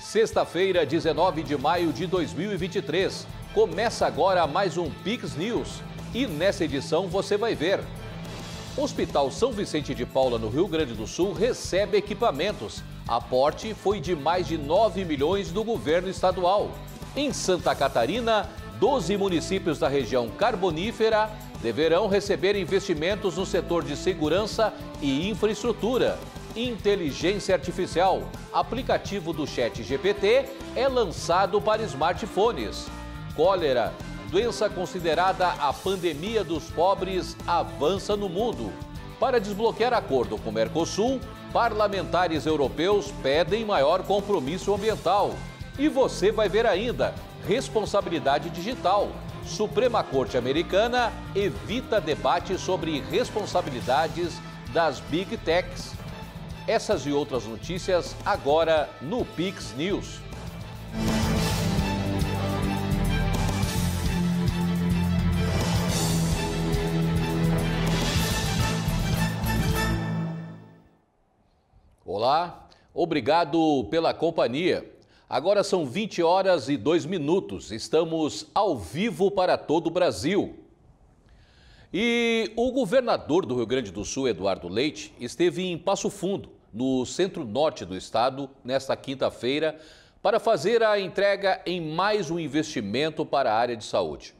Sexta-feira, 19 de maio de 2023. Começa agora mais um Pix News. E nessa edição você vai ver. Hospital São Vicente de Paula, no Rio Grande do Sul, recebe equipamentos. Aporte foi de mais de 9 milhões do governo estadual. Em Santa Catarina, 12 municípios da região carbonífera deverão receber investimentos no setor de segurança e infraestrutura inteligência artificial. Aplicativo do Chat GPT é lançado para smartphones. Cólera, doença considerada a pandemia dos pobres, avança no mundo. Para desbloquear acordo com o Mercosul, parlamentares europeus pedem maior compromisso ambiental. E você vai ver ainda responsabilidade digital. Suprema Corte Americana evita debate sobre responsabilidades das Big Techs. Essas e outras notícias agora no Pix News. Olá, obrigado pela companhia. Agora são 20 horas e 2 minutos. Estamos ao vivo para todo o Brasil. E o governador do Rio Grande do Sul, Eduardo Leite, esteve em Passo Fundo no centro-norte do estado, nesta quinta-feira, para fazer a entrega em mais um investimento para a área de saúde.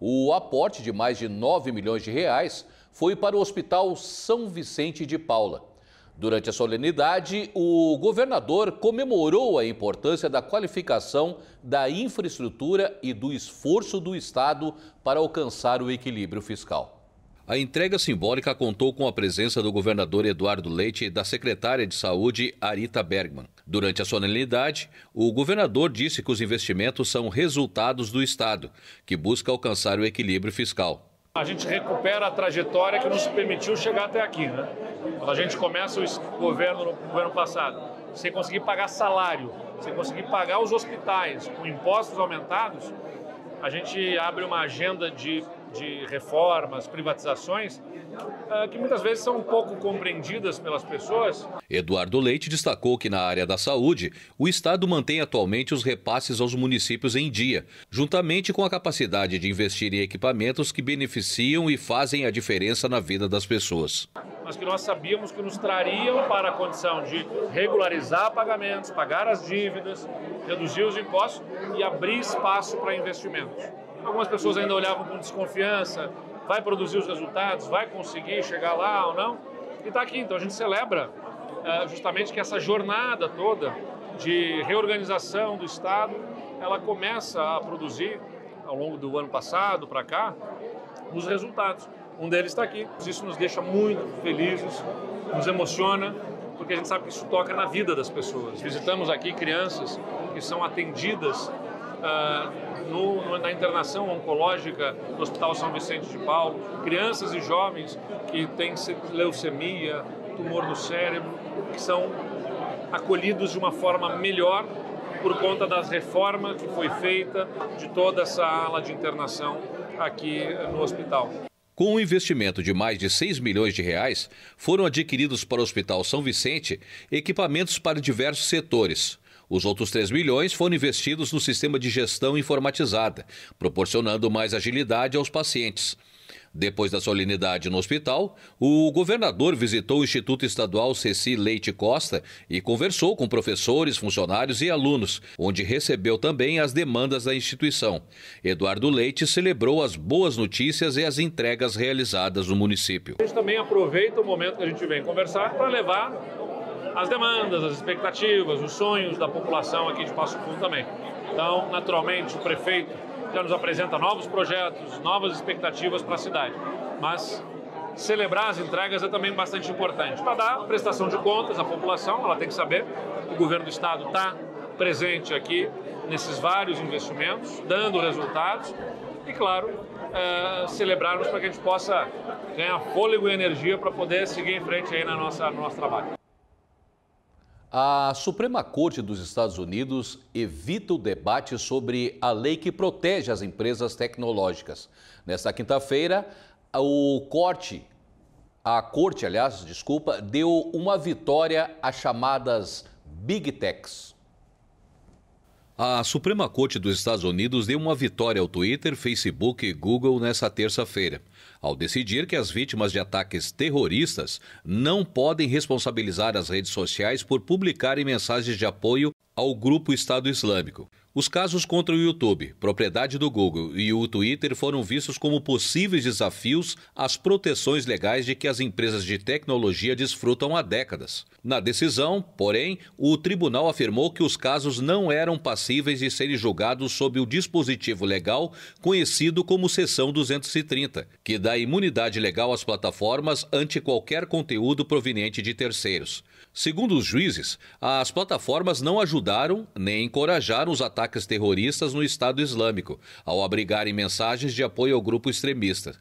O aporte de mais de 9 milhões de reais foi para o Hospital São Vicente de Paula. Durante a solenidade, o governador comemorou a importância da qualificação da infraestrutura e do esforço do Estado para alcançar o equilíbrio fiscal. A entrega simbólica contou com a presença do governador Eduardo Leite e da secretária de Saúde, Arita Bergman. Durante a solenidade, o governador disse que os investimentos são resultados do Estado, que busca alcançar o equilíbrio fiscal. A gente recupera a trajetória que nos permitiu chegar até aqui. Né? Quando a gente começa o governo no governo passado, sem conseguir pagar salário, sem conseguir pagar os hospitais, com impostos aumentados, a gente abre uma agenda de de reformas, privatizações, ah, que muitas vezes são pouco compreendidas pelas pessoas. Eduardo Leite destacou que na área da saúde, o Estado mantém atualmente os repasses aos municípios em dia, juntamente com a capacidade de investir em equipamentos que beneficiam e fazem a diferença na vida das pessoas. Mas que nós sabíamos que nos trariam para a condição de regularizar pagamentos, pagar as dívidas, reduzir os impostos e abrir espaço para investimentos. Algumas pessoas ainda olhavam com desconfiança, vai produzir os resultados, vai conseguir chegar lá ou não. E está aqui, então a gente celebra uh, justamente que essa jornada toda de reorganização do Estado, ela começa a produzir ao longo do ano passado para cá os resultados. Um deles está aqui. Isso nos deixa muito felizes, nos emociona, porque a gente sabe que isso toca na vida das pessoas. Visitamos aqui crianças que são atendidas ah, no, na internação oncológica do Hospital São Vicente de Paulo, crianças e jovens que têm leucemia, tumor no cérebro, que são acolhidos de uma forma melhor por conta da reforma que foi feita de toda essa ala de internação aqui no hospital. Com um investimento de mais de 6 milhões de reais, foram adquiridos para o Hospital São Vicente equipamentos para diversos setores, os outros 3 milhões foram investidos no sistema de gestão informatizada, proporcionando mais agilidade aos pacientes. Depois da solenidade no hospital, o governador visitou o Instituto Estadual Ceci Leite Costa e conversou com professores, funcionários e alunos, onde recebeu também as demandas da instituição. Eduardo Leite celebrou as boas notícias e as entregas realizadas no município. A gente também aproveita o momento que a gente vem conversar para levar as demandas, as expectativas, os sonhos da população aqui de Passo Fundo também. Então, naturalmente, o prefeito já nos apresenta novos projetos, novas expectativas para a cidade. Mas celebrar as entregas é também bastante importante. Para dar prestação de contas à população, ela tem que saber que o governo do estado está presente aqui nesses vários investimentos, dando resultados e, claro, é, celebrarmos para que a gente possa ganhar fôlego e energia para poder seguir em frente aí na nossa, no nosso trabalho. A Suprema Corte dos Estados Unidos evita o debate sobre a lei que protege as empresas tecnológicas. Nesta quinta-feira, o corte, a corte, aliás, desculpa, deu uma vitória às chamadas Big Techs. A Suprema Corte dos Estados Unidos deu uma vitória ao Twitter, Facebook e Google nesta terça-feira ao decidir que as vítimas de ataques terroristas não podem responsabilizar as redes sociais por publicarem mensagens de apoio ao grupo Estado Islâmico. Os casos contra o YouTube, propriedade do Google e o Twitter foram vistos como possíveis desafios às proteções legais de que as empresas de tecnologia desfrutam há décadas. Na decisão, porém, o tribunal afirmou que os casos não eram passíveis de serem julgados sob o dispositivo legal conhecido como Seção 230, que dá imunidade legal às plataformas ante qualquer conteúdo proveniente de terceiros. Segundo os juízes, as plataformas não ajudaram nem encorajaram os ataques ataques terroristas no Estado Islâmico, ao abrigarem mensagens de apoio ao grupo extremista.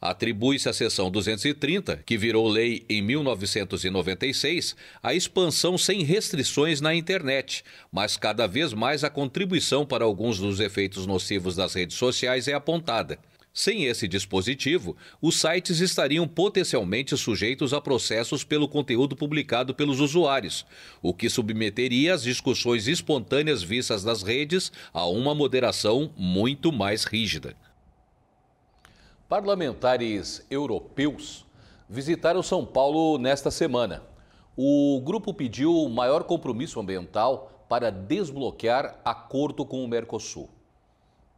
Atribui-se à seção 230, que virou lei em 1996, a expansão sem restrições na internet, mas cada vez mais a contribuição para alguns dos efeitos nocivos das redes sociais é apontada. Sem esse dispositivo, os sites estariam potencialmente sujeitos a processos pelo conteúdo publicado pelos usuários, o que submeteria as discussões espontâneas vistas nas redes a uma moderação muito mais rígida. Parlamentares europeus visitaram São Paulo nesta semana. O grupo pediu maior compromisso ambiental para desbloquear acordo com o Mercosul.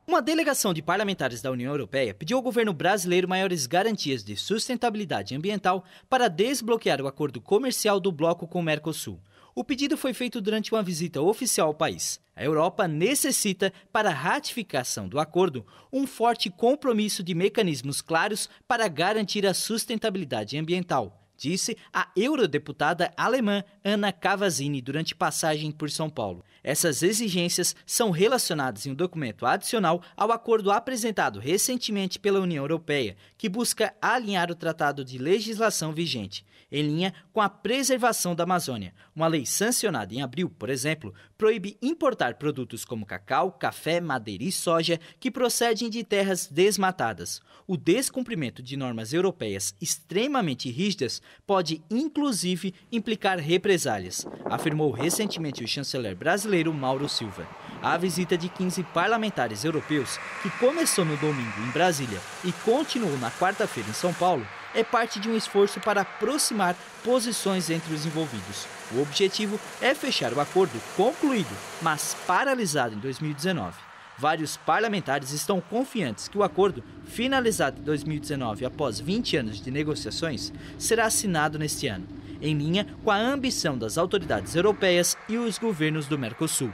Uma delegação de parlamentares da União Europeia pediu ao governo brasileiro maiores garantias de sustentabilidade ambiental para desbloquear o acordo comercial do bloco com o Mercosul. O pedido foi feito durante uma visita oficial ao país. A Europa necessita, para a ratificação do acordo, um forte compromisso de mecanismos claros para garantir a sustentabilidade ambiental disse a eurodeputada alemã Ana Cavazzini durante passagem por São Paulo. Essas exigências são relacionadas em um documento adicional ao acordo apresentado recentemente pela União Europeia, que busca alinhar o tratado de legislação vigente, em linha com a preservação da Amazônia. Uma lei sancionada em abril, por exemplo, proíbe importar produtos como cacau, café, madeira e soja que procedem de terras desmatadas. O descumprimento de normas europeias extremamente rígidas pode inclusive implicar represálias, afirmou recentemente o chanceler brasileiro Mauro Silva. A visita de 15 parlamentares europeus, que começou no domingo em Brasília e continuou na quarta-feira em São Paulo, é parte de um esforço para aproximar posições entre os envolvidos. O objetivo é fechar o acordo concluído, mas paralisado em 2019 vários parlamentares estão confiantes que o acordo, finalizado em 2019 após 20 anos de negociações, será assinado neste ano, em linha com a ambição das autoridades europeias e os governos do Mercosul.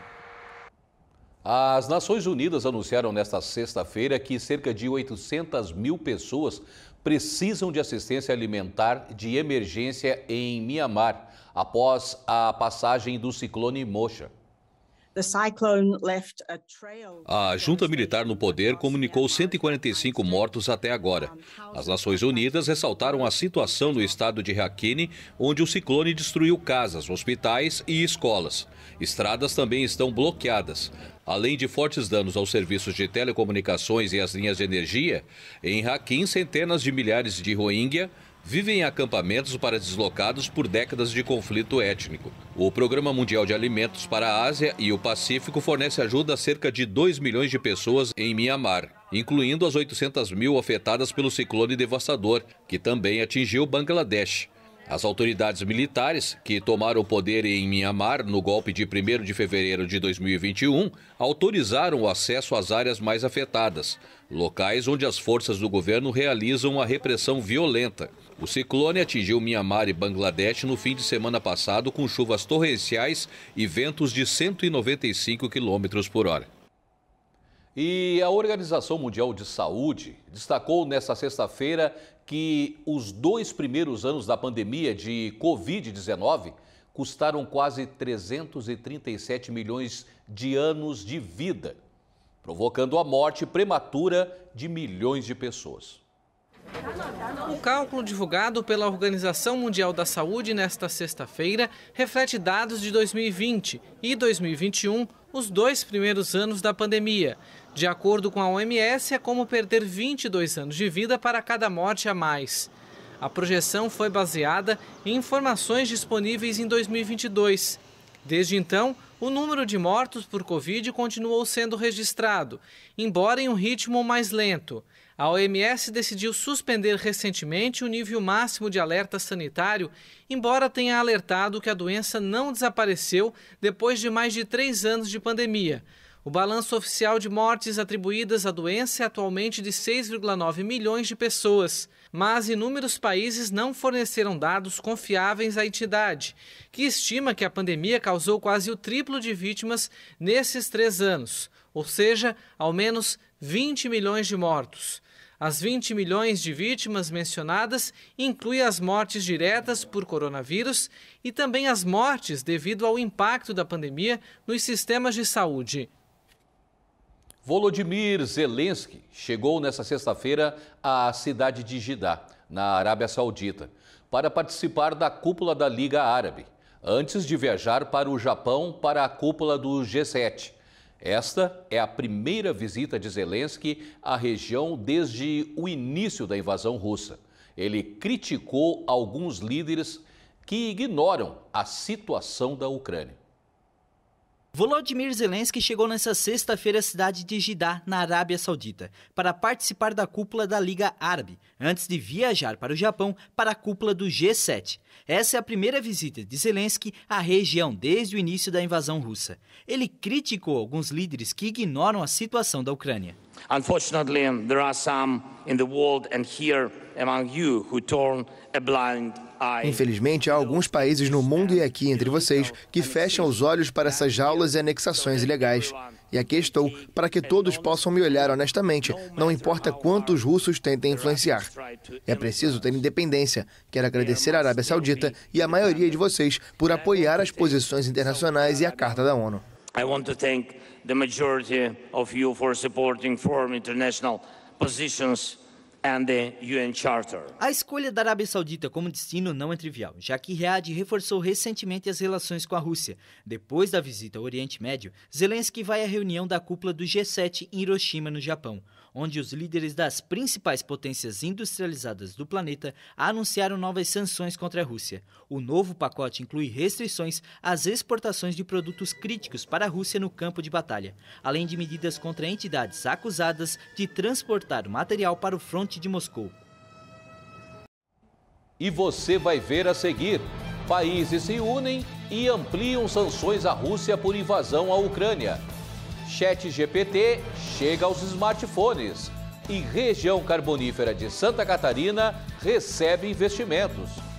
As Nações Unidas anunciaram nesta sexta-feira que cerca de 800 mil pessoas precisam de assistência alimentar de emergência em Mianmar após a passagem do ciclone Mocha. A junta militar no poder comunicou 145 mortos até agora. As Nações Unidas ressaltaram a situação no estado de Rakhine, onde o ciclone destruiu casas, hospitais e escolas. Estradas também estão bloqueadas. Além de fortes danos aos serviços de telecomunicações e às linhas de energia, em Rakhine, centenas de milhares de Rohingya vivem em acampamentos para deslocados por décadas de conflito étnico. O Programa Mundial de Alimentos para a Ásia e o Pacífico fornece ajuda a cerca de 2 milhões de pessoas em Mianmar, incluindo as 800 mil afetadas pelo ciclone devastador, que também atingiu Bangladesh. As autoridades militares, que tomaram o poder em Myanmar no golpe de 1 de fevereiro de 2021, autorizaram o acesso às áreas mais afetadas, locais onde as forças do governo realizam a repressão violenta. O ciclone atingiu Mianmar e Bangladesh no fim de semana passado com chuvas torrenciais e ventos de 195 km por hora. E a Organização Mundial de Saúde destacou nesta sexta-feira que os dois primeiros anos da pandemia de Covid-19 custaram quase 337 milhões de anos de vida, provocando a morte prematura de milhões de pessoas. O cálculo divulgado pela Organização Mundial da Saúde nesta sexta-feira reflete dados de 2020 e 2021, os dois primeiros anos da pandemia. De acordo com a OMS, é como perder 22 anos de vida para cada morte a mais. A projeção foi baseada em informações disponíveis em 2022. Desde então, o número de mortos por Covid continuou sendo registrado, embora em um ritmo mais lento. A OMS decidiu suspender recentemente o nível máximo de alerta sanitário, embora tenha alertado que a doença não desapareceu depois de mais de três anos de pandemia. O balanço oficial de mortes atribuídas à doença é atualmente de 6,9 milhões de pessoas, mas inúmeros países não forneceram dados confiáveis à entidade, que estima que a pandemia causou quase o triplo de vítimas nesses três anos, ou seja, ao menos 20 milhões de mortos. As 20 milhões de vítimas mencionadas incluem as mortes diretas por coronavírus e também as mortes devido ao impacto da pandemia nos sistemas de saúde. Volodymyr Zelensky chegou nesta sexta-feira à cidade de Jidá, na Arábia Saudita, para participar da cúpula da Liga Árabe, antes de viajar para o Japão para a cúpula do G7. Esta é a primeira visita de Zelensky à região desde o início da invasão russa. Ele criticou alguns líderes que ignoram a situação da Ucrânia. Volodymyr Zelensky chegou nesta sexta-feira à cidade de Jeddah, na Arábia Saudita, para participar da cúpula da Liga Árabe, antes de viajar para o Japão para a cúpula do G7. Essa é a primeira visita de Zelensky à região desde o início da invasão russa. Ele criticou alguns líderes que ignoram a situação da Ucrânia. Unfortunately, there are some in the world and here among you who turn a blind Infelizmente, há alguns países no mundo e aqui entre vocês que fecham os olhos para essas jaulas e anexações ilegais. E aqui estou para que todos possam me olhar honestamente, não importa quantos russos tentem influenciar. É preciso ter independência. Quero agradecer à Arábia Saudita e à maioria de vocês por apoiar as posições internacionais e a Carta da ONU. I want to thank the majority of you for supporting foreign international positions a escolha da Arábia Saudita como destino não é trivial, já que Riad reforçou recentemente as relações com a Rússia. Depois da visita ao Oriente Médio, Zelensky vai à reunião da cúpula do G7 em Hiroshima, no Japão, onde os líderes das principais potências industrializadas do planeta anunciaram novas sanções contra a Rússia. O novo pacote inclui restrições às exportações de produtos críticos para a Rússia no campo de batalha, além de medidas contra entidades acusadas de transportar material para o front diante de Moscou. E você vai ver a seguir: países se unem e ampliam sanções à Rússia por invasão à Ucrânia. Chat GPT chega aos smartphones e região carbonífera de Santa Catarina recebe investimentos.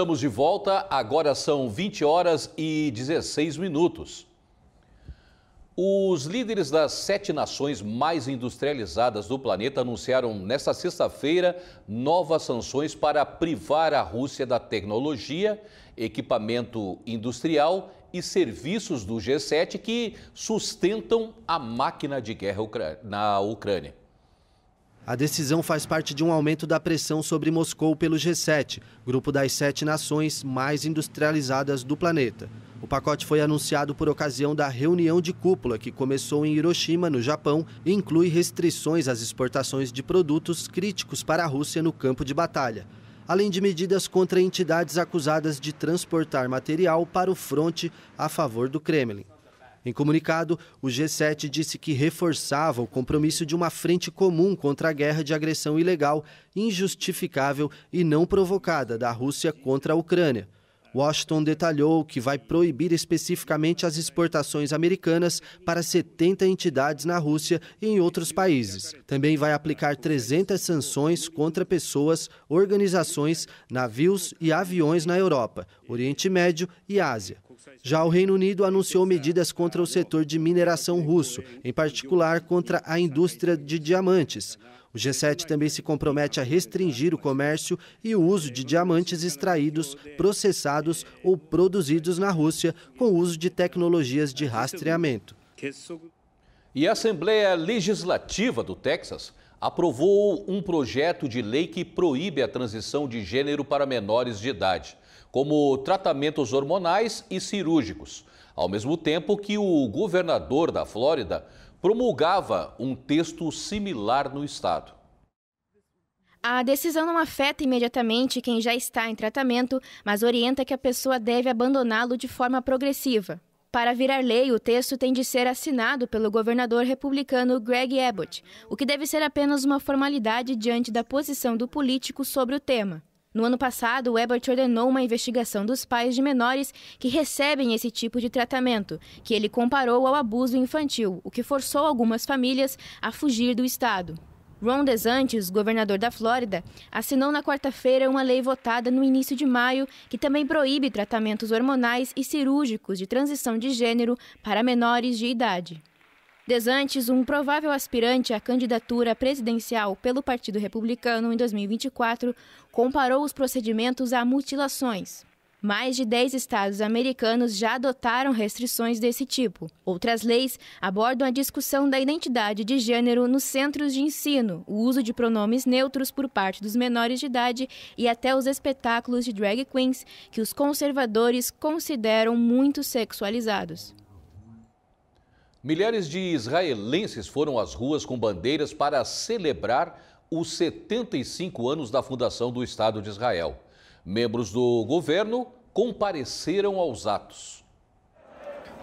Estamos de volta, agora são 20 horas e 16 minutos. Os líderes das sete nações mais industrializadas do planeta anunciaram nesta sexta-feira novas sanções para privar a Rússia da tecnologia, equipamento industrial e serviços do G7 que sustentam a máquina de guerra na Ucrânia. A decisão faz parte de um aumento da pressão sobre Moscou pelo G7, grupo das sete nações mais industrializadas do planeta. O pacote foi anunciado por ocasião da reunião de cúpula que começou em Hiroshima, no Japão, e inclui restrições às exportações de produtos críticos para a Rússia no campo de batalha, além de medidas contra entidades acusadas de transportar material para o fronte a favor do Kremlin. Em comunicado, o G7 disse que reforçava o compromisso de uma frente comum contra a guerra de agressão ilegal, injustificável e não provocada da Rússia contra a Ucrânia. Washington detalhou que vai proibir especificamente as exportações americanas para 70 entidades na Rússia e em outros países. Também vai aplicar 300 sanções contra pessoas, organizações, navios e aviões na Europa, Oriente Médio e Ásia. Já o Reino Unido anunciou medidas contra o setor de mineração russo, em particular contra a indústria de diamantes. O G7 também se compromete a restringir o comércio e o uso de diamantes extraídos, processados ou produzidos na Rússia com o uso de tecnologias de rastreamento. E a Assembleia Legislativa do Texas aprovou um projeto de lei que proíbe a transição de gênero para menores de idade, como tratamentos hormonais e cirúrgicos, ao mesmo tempo que o governador da Flórida promulgava um texto similar no Estado. A decisão não afeta imediatamente quem já está em tratamento, mas orienta que a pessoa deve abandoná-lo de forma progressiva. Para virar lei, o texto tem de ser assinado pelo governador republicano Greg Abbott, o que deve ser apenas uma formalidade diante da posição do político sobre o tema. No ano passado, o Ebert ordenou uma investigação dos pais de menores que recebem esse tipo de tratamento, que ele comparou ao abuso infantil, o que forçou algumas famílias a fugir do estado. Ron DeSantis, governador da Flórida, assinou na quarta-feira uma lei votada no início de maio que também proíbe tratamentos hormonais e cirúrgicos de transição de gênero para menores de idade. Desantes, um provável aspirante à candidatura presidencial pelo Partido Republicano em 2024, comparou os procedimentos a mutilações. Mais de 10 estados americanos já adotaram restrições desse tipo. Outras leis abordam a discussão da identidade de gênero nos centros de ensino, o uso de pronomes neutros por parte dos menores de idade e até os espetáculos de drag queens que os conservadores consideram muito sexualizados. Milhares de israelenses foram às ruas com bandeiras para celebrar os 75 anos da fundação do Estado de Israel. Membros do governo compareceram aos atos.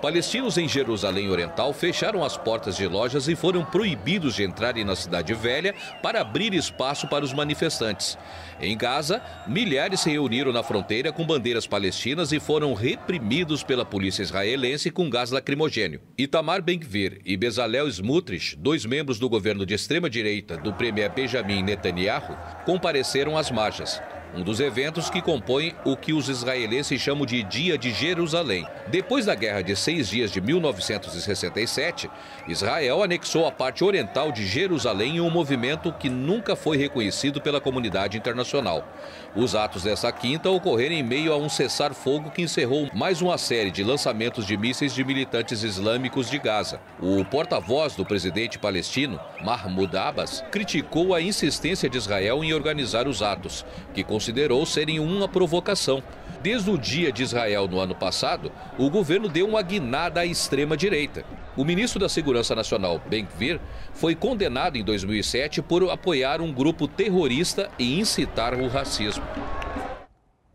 Palestinos em Jerusalém Oriental fecharam as portas de lojas e foram proibidos de entrarem na Cidade Velha para abrir espaço para os manifestantes. Em Gaza, milhares se reuniram na fronteira com bandeiras palestinas e foram reprimidos pela polícia israelense com gás lacrimogênio. Itamar Ben-Gvir e Bezalel Smutrich, dois membros do governo de extrema-direita do premier Benjamin Netanyahu, compareceram às marchas um dos eventos que compõem o que os israelenses chamam de Dia de Jerusalém. Depois da Guerra de Seis Dias de 1967, Israel anexou a parte oriental de Jerusalém em um movimento que nunca foi reconhecido pela comunidade internacional. Os atos dessa quinta ocorreram em meio a um cessar-fogo que encerrou mais uma série de lançamentos de mísseis de militantes islâmicos de Gaza. O porta-voz do presidente palestino, Mahmoud Abbas, criticou a insistência de Israel em organizar os atos, que considerou considerou serem uma provocação. Desde o dia de Israel no ano passado, o governo deu uma guinada à extrema-direita. O ministro da Segurança Nacional, Ben-Gvir, foi condenado em 2007 por apoiar um grupo terrorista e incitar o racismo.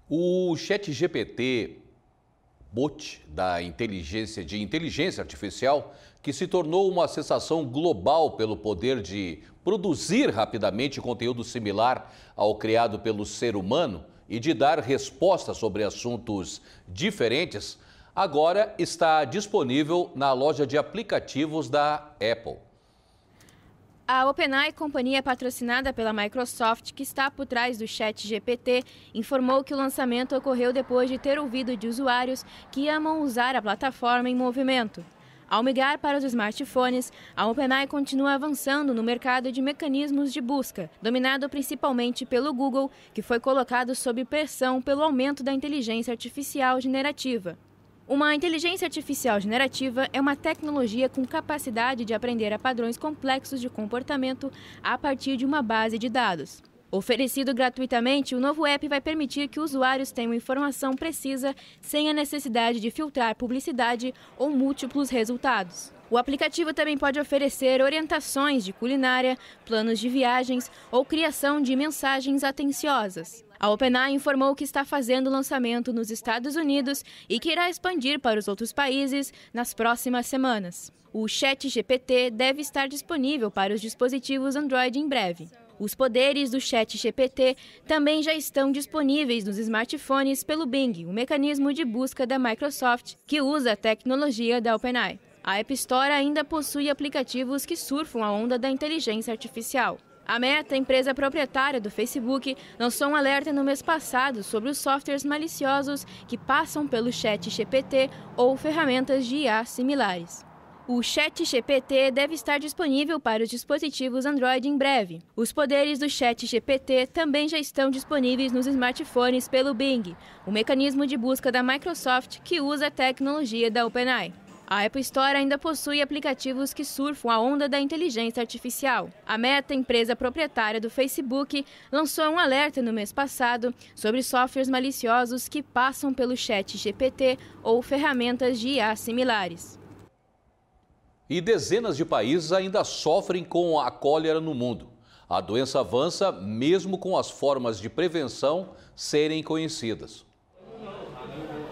O ChatGPT, bot da inteligência de inteligência artificial, que se tornou uma sensação global pelo poder de produzir rapidamente conteúdo similar ao criado pelo ser humano e de dar respostas sobre assuntos diferentes, agora está disponível na loja de aplicativos da Apple. A OpenAI, companhia patrocinada pela Microsoft, que está por trás do chat GPT, informou que o lançamento ocorreu depois de ter ouvido de usuários que amam usar a plataforma em movimento. Ao migrar para os smartphones, a OpenAI continua avançando no mercado de mecanismos de busca, dominado principalmente pelo Google, que foi colocado sob pressão pelo aumento da inteligência artificial generativa. Uma inteligência artificial generativa é uma tecnologia com capacidade de aprender a padrões complexos de comportamento a partir de uma base de dados. Oferecido gratuitamente, o novo app vai permitir que usuários tenham informação precisa sem a necessidade de filtrar publicidade ou múltiplos resultados. O aplicativo também pode oferecer orientações de culinária, planos de viagens ou criação de mensagens atenciosas. A OpenAI informou que está fazendo o lançamento nos Estados Unidos e que irá expandir para os outros países nas próximas semanas. O Chat GPT deve estar disponível para os dispositivos Android em breve. Os poderes do chat GPT também já estão disponíveis nos smartphones pelo Bing, o um mecanismo de busca da Microsoft que usa a tecnologia da OpenAI. A App Store ainda possui aplicativos que surfam a onda da inteligência artificial. A Meta, empresa proprietária do Facebook, lançou um alerta no mês passado sobre os softwares maliciosos que passam pelo chat GPT ou ferramentas de IA similares. O Chat GPT deve estar disponível para os dispositivos Android em breve. Os poderes do Chat GPT também já estão disponíveis nos smartphones pelo Bing, o mecanismo de busca da Microsoft que usa a tecnologia da OpenAI. A Apple Store ainda possui aplicativos que surfam a onda da inteligência artificial. A Meta, empresa proprietária do Facebook, lançou um alerta no mês passado sobre softwares maliciosos que passam pelo Chat GPT ou ferramentas de IA similares. E dezenas de países ainda sofrem com a cólera no mundo. A doença avança mesmo com as formas de prevenção serem conhecidas.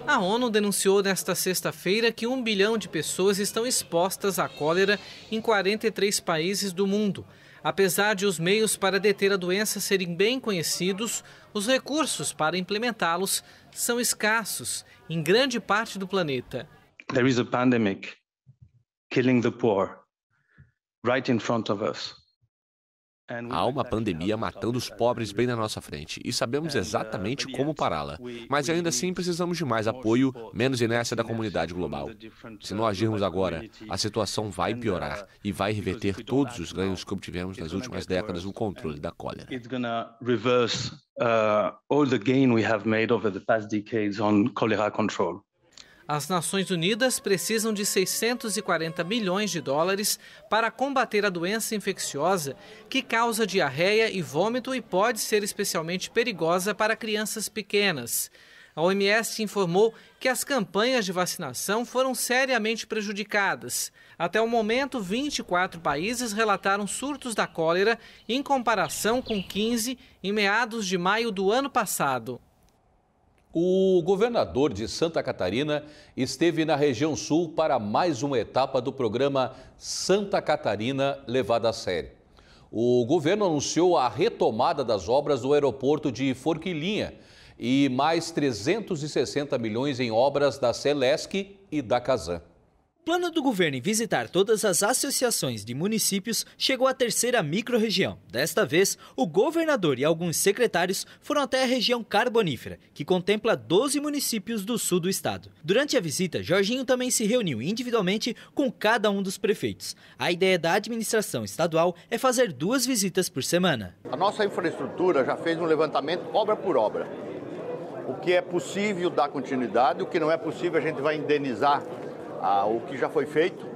A ONU denunciou nesta sexta-feira que um bilhão de pessoas estão expostas à cólera em 43 países do mundo. Apesar de os meios para deter a doença serem bem conhecidos, os recursos para implementá-los são escassos em grande parte do planeta. There is a pandemic killing the poor right in front of us. Há uma pandemia matando os pobres bem na nossa frente e sabemos uh, exatamente como pará-la. Mas ainda assim precisamos de mais apoio, menos inércia da comunidade global. Se uh, não agirmos agora, a situação vai uh, piorar e vai reverter todos os ganhos que obtivemos nas últimas décadas no controle da cólera. It's as Nações Unidas precisam de 640 milhões de dólares para combater a doença infecciosa que causa diarreia e vômito e pode ser especialmente perigosa para crianças pequenas. A OMS informou que as campanhas de vacinação foram seriamente prejudicadas. Até o momento, 24 países relataram surtos da cólera, em comparação com 15 em meados de maio do ano passado. O governador de Santa Catarina esteve na região sul para mais uma etapa do programa Santa Catarina levada a sério. O governo anunciou a retomada das obras do aeroporto de Forquilinha e mais 360 milhões em obras da Celesc e da Kazan. Plano do governo em visitar todas as associações de municípios chegou à terceira microrregião. Desta vez, o governador e alguns secretários foram até a região carbonífera, que contempla 12 municípios do sul do estado. Durante a visita, Jorginho também se reuniu individualmente com cada um dos prefeitos. A ideia da administração estadual é fazer duas visitas por semana. A nossa infraestrutura já fez um levantamento obra por obra. O que é possível dar continuidade, o que não é possível a gente vai indenizar o que já foi feito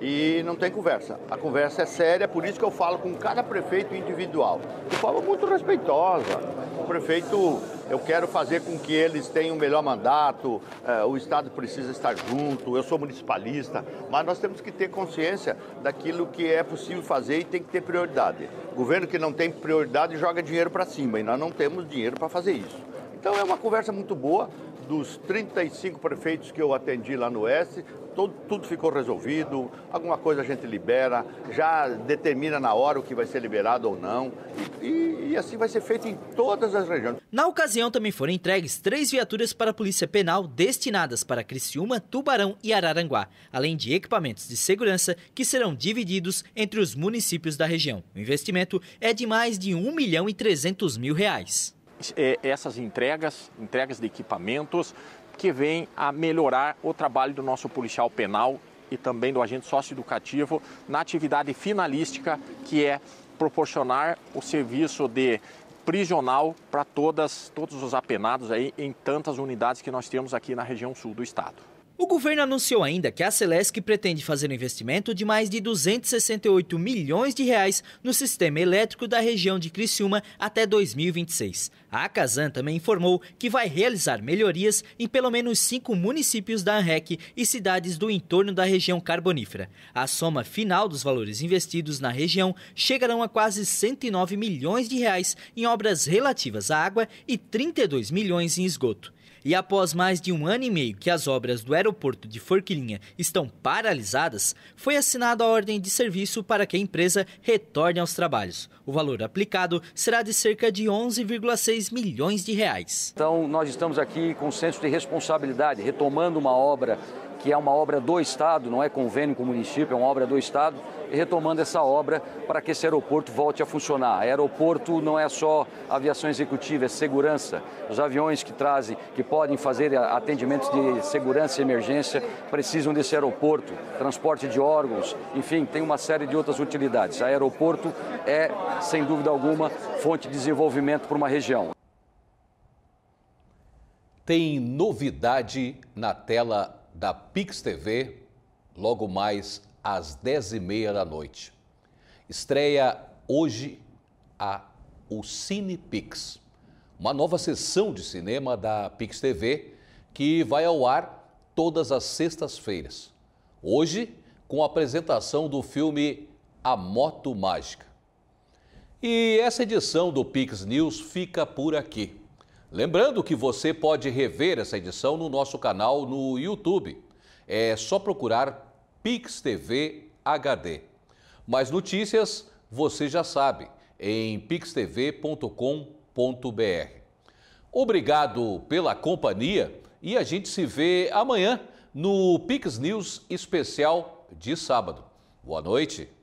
e não tem conversa. A conversa é séria, por isso que eu falo com cada prefeito individual. De forma muito respeitosa. O prefeito, eu quero fazer com que eles tenham um melhor mandato, é, o Estado precisa estar junto, eu sou municipalista, mas nós temos que ter consciência daquilo que é possível fazer e tem que ter prioridade. Governo que não tem prioridade joga dinheiro para cima e nós não temos dinheiro para fazer isso. Então é uma conversa muito boa, dos 35 prefeitos que eu atendi lá no Oeste, todo, tudo ficou resolvido, alguma coisa a gente libera, já determina na hora o que vai ser liberado ou não, e, e, assim vai ser feito em todas as regiões. Na ocasião também foram entregues três viaturas para a Polícia Penal destinadas para Criciúma, Tubarão e Araranguá, além de equipamentos de segurança que serão divididos entre os municípios da região. O investimento é de mais de 1 milhão e 300 mil reais. É, essas entregas, entregas de equipamentos, que vêm a melhorar o trabalho do nosso policial penal e também do agente socioeducativo na atividade finalística, que é proporcionar o serviço de prisional para todas todos os apenados aí em tantas unidades que nós temos aqui na região sul do estado. O governo anunciou ainda que a Celesc pretende fazer um investimento de mais de 268 milhões de reais no sistema elétrico da região de Criciúma até 2026. A Casan também informou que vai realizar melhorias em pelo menos cinco municípios da ANREC e cidades do entorno da região carbonífera. A soma final dos valores investidos na região chegarão a quase 109 milhões de reais em obras relativas à água e 32 milhões em esgoto. E após mais de um ano e meio que as obras do aeroporto de Forquilinha estão paralisadas, foi assinada a ordem de serviço para que a empresa retorne aos trabalhos. O valor aplicado será de cerca de 11,6 milhões de reais. Então, nós estamos aqui com um senso de responsabilidade, retomando uma obra que é uma obra do Estado, não é convênio com o município, é uma obra do Estado, retomando essa obra para que esse aeroporto volte a funcionar. Aeroporto não é só aviação executiva, é segurança. Os aviões que trazem, que podem fazer atendimentos de segurança e emergência, precisam desse aeroporto, transporte de órgãos, enfim, tem uma série de outras utilidades. Aeroporto é, sem dúvida alguma, fonte de desenvolvimento para uma região. Tem novidade na tela da Pix TV, logo mais às 10h30 da noite. Estreia hoje a O Cine Pix, uma nova sessão de cinema da Pix TV que vai ao ar todas as sextas-feiras. Hoje, com a apresentação do filme A Moto Mágica. E essa edição do Pix News fica por aqui. Lembrando que você pode rever essa edição no nosso canal no YouTube. É só procurar Pix TV HD. Mais notícias você já sabe em pixtv.com.br. Obrigado pela companhia e a gente se vê amanhã no Pix News especial de sábado. Boa noite.